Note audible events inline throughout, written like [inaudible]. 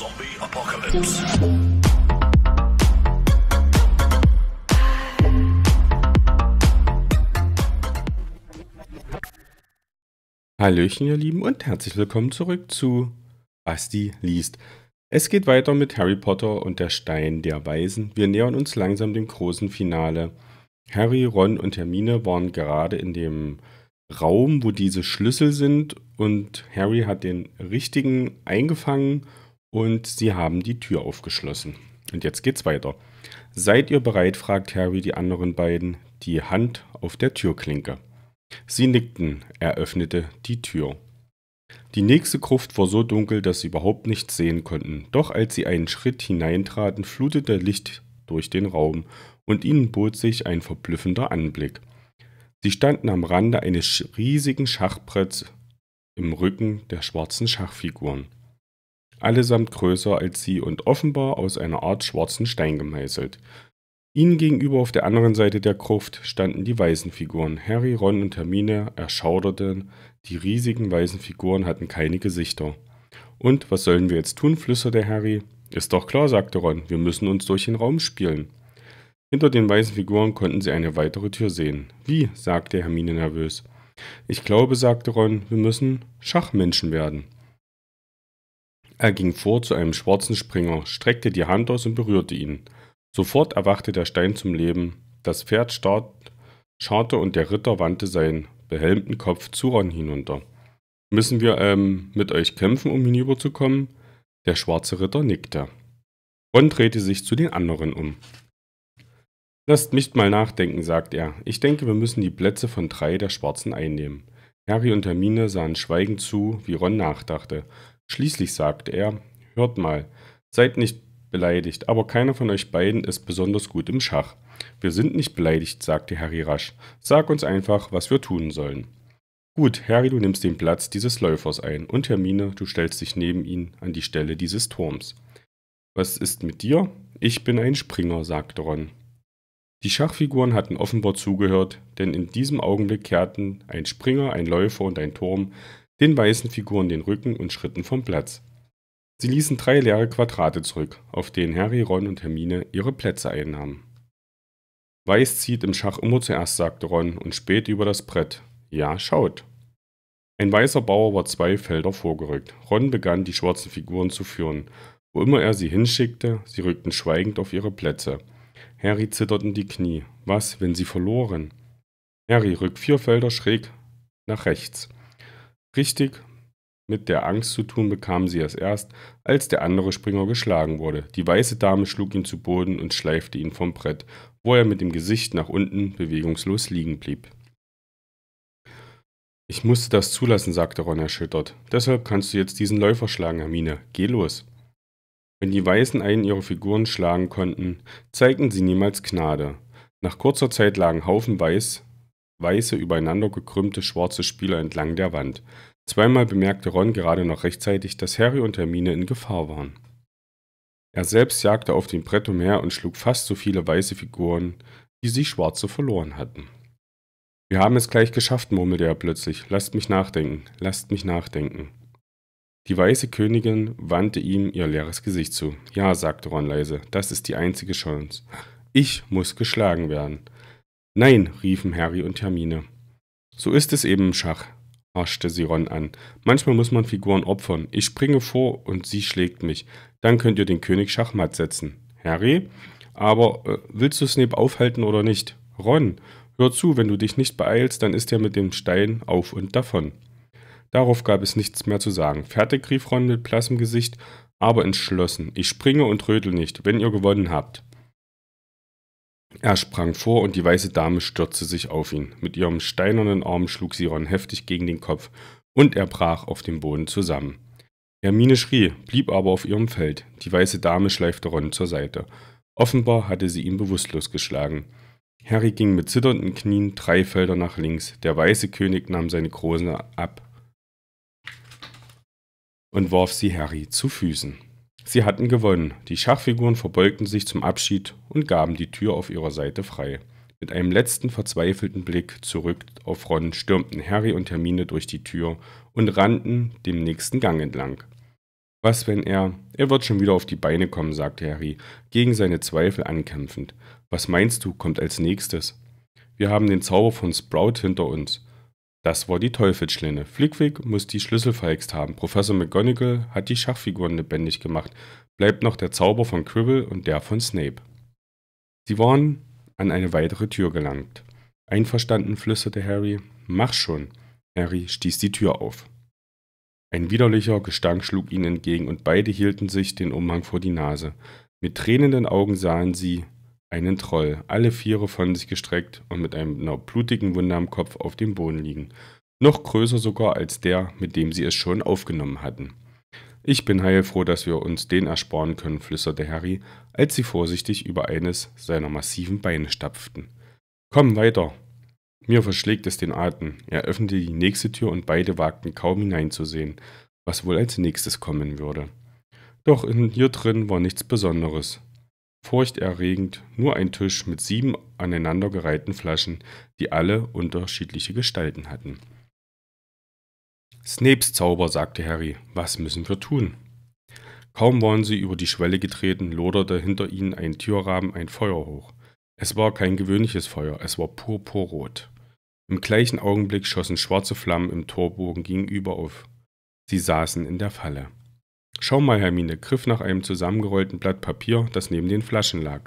Zombie Apocalypse. Hallöchen, ihr Lieben, und herzlich willkommen zurück zu Basti liest. Es geht weiter mit Harry Potter und der Stein der Weisen. Wir nähern uns langsam dem großen Finale. Harry, Ron und Hermine waren gerade in dem Raum, wo diese Schlüssel sind und Harry hat den richtigen eingefangen und sie haben die Tür aufgeschlossen. Und jetzt geht's weiter. Seid ihr bereit? fragt Harry die anderen beiden, die Hand auf der Türklinke. Sie nickten, er öffnete die Tür. Die nächste Gruft war so dunkel, dass sie überhaupt nichts sehen konnten, doch als sie einen Schritt hineintraten, flutete Licht durch den Raum und ihnen bot sich ein verblüffender Anblick. Sie standen am Rande eines riesigen Schachbretts im Rücken der schwarzen Schachfiguren allesamt größer als sie und offenbar aus einer Art schwarzen Stein gemeißelt. Ihnen gegenüber auf der anderen Seite der Gruft standen die weißen Figuren. Harry, Ron und Hermine erschauderten. Die riesigen weißen Figuren hatten keine Gesichter. Und was sollen wir jetzt tun? flüsterte Harry. Ist doch klar, sagte Ron, wir müssen uns durch den Raum spielen. Hinter den weißen Figuren konnten sie eine weitere Tür sehen. Wie? sagte Hermine nervös. Ich glaube, sagte Ron, wir müssen Schachmenschen werden. Er ging vor zu einem schwarzen Springer, streckte die Hand aus und berührte ihn. Sofort erwachte der Stein zum Leben. Das Pferd start, scharrte und der Ritter wandte seinen behelmten Kopf zu Ron hinunter. Müssen wir ähm, mit euch kämpfen, um hinüberzukommen? Der schwarze Ritter nickte. Ron drehte sich zu den anderen um. Lasst mich mal nachdenken, sagt er. Ich denke, wir müssen die Plätze von drei der Schwarzen einnehmen. Harry und Hermine sahen schweigend zu, wie Ron nachdachte. Schließlich sagt er, hört mal, seid nicht beleidigt, aber keiner von euch beiden ist besonders gut im Schach. Wir sind nicht beleidigt, sagte Harry rasch. Sag uns einfach, was wir tun sollen. Gut, Harry, du nimmst den Platz dieses Läufers ein und Hermine, du stellst dich neben ihn an die Stelle dieses Turms. Was ist mit dir? Ich bin ein Springer, sagte Ron. Die Schachfiguren hatten offenbar zugehört, denn in diesem Augenblick kehrten ein Springer, ein Läufer und ein Turm den weißen Figuren den Rücken und schritten vom Platz. Sie ließen drei leere Quadrate zurück, auf denen Harry, Ron und Hermine ihre Plätze einnahmen. Weiß zieht im Schach immer zuerst, sagte Ron und späht über das Brett. Ja, schaut. Ein weißer Bauer war zwei Felder vorgerückt. Ron begann, die schwarzen Figuren zu führen. Wo immer er sie hinschickte, sie rückten schweigend auf ihre Plätze. Harry zitterten die Knie. Was, wenn sie verloren? Harry rückt vier Felder schräg nach rechts. Richtig, mit der Angst zu tun bekamen sie es erst, als der andere Springer geschlagen wurde. Die weiße Dame schlug ihn zu Boden und schleifte ihn vom Brett, wo er mit dem Gesicht nach unten bewegungslos liegen blieb. Ich musste das zulassen, sagte Ron erschüttert. Deshalb kannst du jetzt diesen Läufer schlagen, Hermine. Geh los. Wenn die Weißen einen ihrer Figuren schlagen konnten, zeigten sie niemals Gnade. Nach kurzer Zeit lagen Haufen Weiß weiße, übereinander gekrümmte schwarze Spieler entlang der Wand. Zweimal bemerkte Ron gerade noch rechtzeitig, dass Harry und Hermine in Gefahr waren. Er selbst jagte auf dem Brett umher und schlug fast so viele weiße Figuren, wie sie schwarze verloren hatten. Wir haben es gleich geschafft, murmelte er plötzlich. Lasst mich nachdenken, lasst mich nachdenken. Die weiße Königin wandte ihm ihr leeres Gesicht zu. Ja, sagte Ron leise, das ist die einzige Chance. Ich muss geschlagen werden. Nein, riefen Harry und Hermine. So ist es eben im Schach, harschte sie Ron an. Manchmal muss man Figuren opfern. Ich springe vor und sie schlägt mich. Dann könnt ihr den König Schachmatt setzen. Harry? Aber äh, willst du Snape aufhalten oder nicht? Ron, hör zu, wenn du dich nicht beeilst, dann ist er mit dem Stein auf und davon. Darauf gab es nichts mehr zu sagen. Fertig rief Ron mit blassem Gesicht, aber entschlossen. Ich springe und rödel nicht, wenn ihr gewonnen habt. Er sprang vor, und die weiße Dame stürzte sich auf ihn. Mit ihrem steinernen Arm schlug sie Ron heftig gegen den Kopf, und er brach auf dem Boden zusammen. Hermine schrie, blieb aber auf ihrem Feld. Die weiße Dame schleifte Ron zur Seite. Offenbar hatte sie ihn bewusstlos geschlagen. Harry ging mit zitternden Knien drei Felder nach links. Der weiße König nahm seine Krone ab und warf sie Harry zu Füßen. Sie hatten gewonnen, die Schachfiguren verbeugten sich zum Abschied und gaben die Tür auf ihrer Seite frei. Mit einem letzten verzweifelten Blick zurück auf Ron stürmten Harry und Hermine durch die Tür und rannten dem nächsten Gang entlang. Was, wenn er. Er wird schon wieder auf die Beine kommen, sagte Harry, gegen seine Zweifel ankämpfend. Was meinst du, kommt als nächstes? Wir haben den Zauber von Sprout hinter uns. Das war die Teufelsschlinne. Flickwick muss die Schlüssel verhext haben. Professor McGonagall hat die Schachfiguren lebendig gemacht. Bleibt noch der Zauber von Quibble und der von Snape. Sie waren an eine weitere Tür gelangt. Einverstanden flüsterte Harry. Mach schon. Harry stieß die Tür auf. Ein widerlicher Gestank schlug ihnen entgegen und beide hielten sich den Umhang vor die Nase. Mit tränenden Augen sahen sie, einen Troll, alle Viere von sich gestreckt und mit einer blutigen Wunde am Kopf auf dem Boden liegen, noch größer sogar als der, mit dem sie es schon aufgenommen hatten. Ich bin heilfroh, dass wir uns den ersparen können, flüsterte Harry, als sie vorsichtig über eines seiner massiven Beine stapften. Komm weiter! Mir verschlägt es den Atem. Er öffnete die nächste Tür und beide wagten kaum hineinzusehen, was wohl als nächstes kommen würde. Doch in hier drin war nichts Besonderes. Furchterregend nur ein Tisch mit sieben aneinandergereihten Flaschen, die alle unterschiedliche Gestalten hatten. Snapes Zauber, sagte Harry, was müssen wir tun? Kaum waren sie über die Schwelle getreten, loderte hinter ihnen ein Türrahmen ein Feuer hoch. Es war kein gewöhnliches Feuer, es war purpurrot. Im gleichen Augenblick schossen schwarze Flammen im Torbogen gegenüber auf. Sie saßen in der Falle. Schau mal, Hermine griff nach einem zusammengerollten Blatt Papier, das neben den Flaschen lag.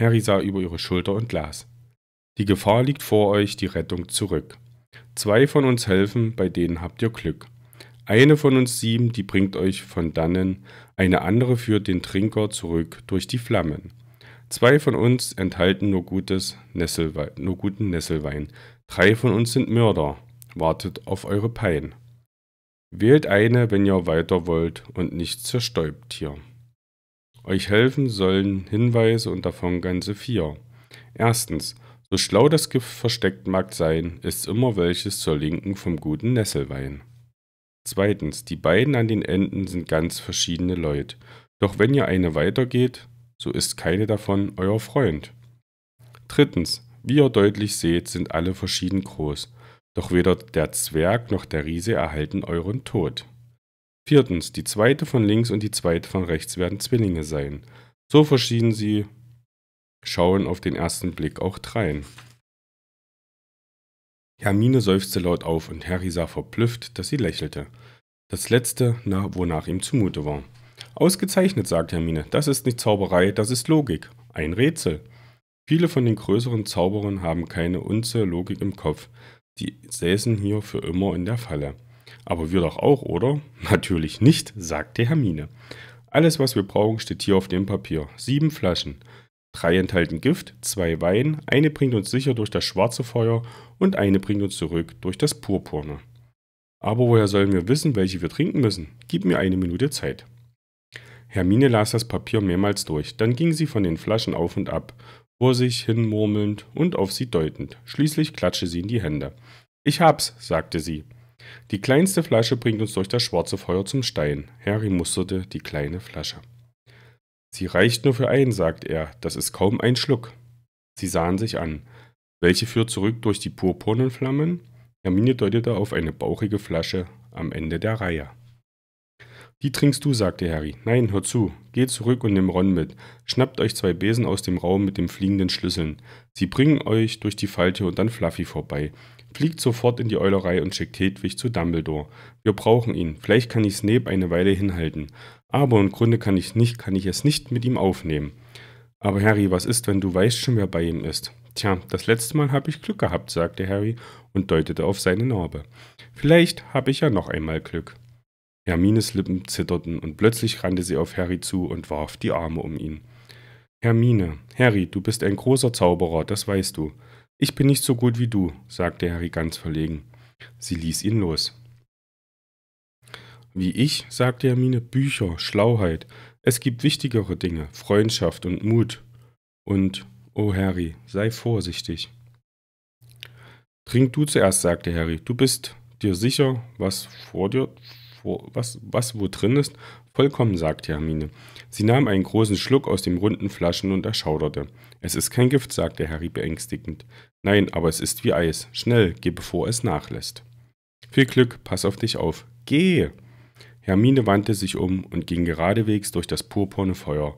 Harry sah über ihre Schulter und las. Die Gefahr liegt vor euch, die Rettung zurück. Zwei von uns helfen, bei denen habt ihr Glück. Eine von uns sieben, die bringt euch von dannen, eine andere führt den Trinker zurück durch die Flammen. Zwei von uns enthalten nur, gutes Nesselwe nur guten Nesselwein. Drei von uns sind Mörder. Wartet auf eure Pein. Wählt eine, wenn ihr weiter wollt und nicht zerstäubt hier. Euch helfen sollen Hinweise und davon ganze vier. Erstens, so schlau das Gift versteckt mag sein, ist immer welches zur Linken vom guten Nesselwein. Zweitens, die beiden an den Enden sind ganz verschiedene Leute. Doch wenn ihr eine weitergeht, so ist keine davon euer Freund. Drittens, wie ihr deutlich seht, sind alle verschieden groß. Doch weder der Zwerg noch der Riese erhalten euren Tod. Viertens, die zweite von links und die zweite von rechts werden Zwillinge sein. So verschieden sie schauen auf den ersten Blick auch drein. Hermine seufzte laut auf und Harry sah verblüfft, dass sie lächelte. Das letzte, wonach ihm zumute war. Ausgezeichnet, sagte Hermine, das ist nicht Zauberei, das ist Logik. Ein Rätsel. Viele von den größeren Zauberern haben keine Unze Logik im Kopf. Die säßen hier für immer in der Falle. Aber wir doch auch, oder? [laughs] Natürlich nicht, sagte Hermine. Alles, was wir brauchen, steht hier auf dem Papier. Sieben Flaschen. Drei enthalten Gift, zwei Wein, eine bringt uns sicher durch das schwarze Feuer und eine bringt uns zurück durch das purpurne. Aber woher sollen wir wissen, welche wir trinken müssen? Gib mir eine Minute Zeit. Hermine las das Papier mehrmals durch, dann ging sie von den Flaschen auf und ab vor sich hin murmelnd und auf sie deutend. Schließlich klatschte sie in die Hände. Ich hab's, sagte sie. Die kleinste Flasche bringt uns durch das schwarze Feuer zum Stein. Harry musterte die kleine Flasche. Sie reicht nur für einen, sagt er, das ist kaum ein Schluck. Sie sahen sich an. Welche führt zurück durch die purpurnen Flammen? Hermine deutete auf eine bauchige Flasche am Ende der Reihe. Die trinkst du, sagte Harry. Nein, hör zu. Geht zurück und nimm Ron mit. Schnappt euch zwei Besen aus dem Raum mit den fliegenden Schlüsseln. Sie bringen euch durch die Falte und dann Fluffy vorbei. Fliegt sofort in die Eulerei und schickt Hedwig zu Dumbledore. Wir brauchen ihn. Vielleicht kann ich Snape eine Weile hinhalten. Aber im Grunde kann ich nicht, kann ich es nicht mit ihm aufnehmen. Aber Harry, was ist, wenn du weißt schon, wer bei ihm ist? Tja, das letzte Mal habe ich Glück gehabt, sagte Harry und deutete auf seine Narbe. Vielleicht habe ich ja noch einmal Glück. Hermines Lippen zitterten, und plötzlich rannte sie auf Harry zu und warf die Arme um ihn. Hermine, Harry, du bist ein großer Zauberer, das weißt du. Ich bin nicht so gut wie du, sagte Harry ganz verlegen. Sie ließ ihn los. Wie ich, sagte Hermine, Bücher, Schlauheit. Es gibt wichtigere Dinge, Freundschaft und Mut. Und, oh Harry, sei vorsichtig. Trink du zuerst, sagte Harry. Du bist dir sicher, was vor dir wo, was, was wo drin ist, vollkommen, sagte Hermine. Sie nahm einen großen Schluck aus dem runden Flaschen und erschauderte. Es ist kein Gift, sagte Harry beängstigend. Nein, aber es ist wie Eis. Schnell, geh, bevor es nachlässt. Viel Glück, pass auf dich auf. Geh! Hermine wandte sich um und ging geradewegs durch das purpurne Feuer.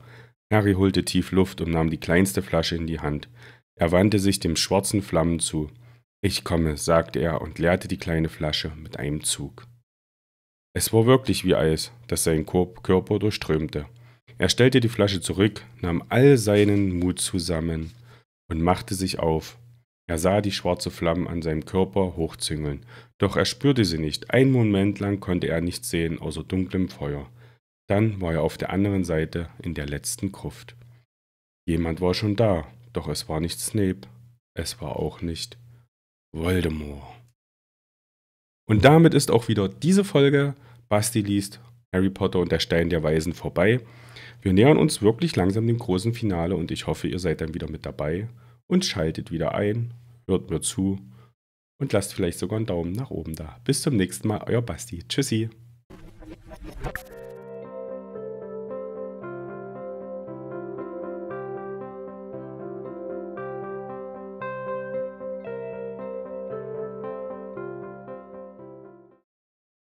Harry holte tief Luft und nahm die kleinste Flasche in die Hand. Er wandte sich dem schwarzen Flammen zu. Ich komme, sagte er und leerte die kleine Flasche mit einem Zug. Es war wirklich wie Eis, das seinen Körper durchströmte. Er stellte die Flasche zurück, nahm all seinen Mut zusammen und machte sich auf. Er sah die schwarze Flamme an seinem Körper hochzüngeln, doch er spürte sie nicht. Einen Moment lang konnte er nichts sehen außer dunklem Feuer. Dann war er auf der anderen Seite in der letzten Gruft. Jemand war schon da, doch es war nicht Snape. Es war auch nicht Voldemort. Und damit ist auch wieder diese Folge Basti liest Harry Potter und der Stein der Weisen vorbei. Wir nähern uns wirklich langsam dem großen Finale und ich hoffe, ihr seid dann wieder mit dabei und schaltet wieder ein, hört mir zu und lasst vielleicht sogar einen Daumen nach oben da. Bis zum nächsten Mal, euer Basti. Tschüssi.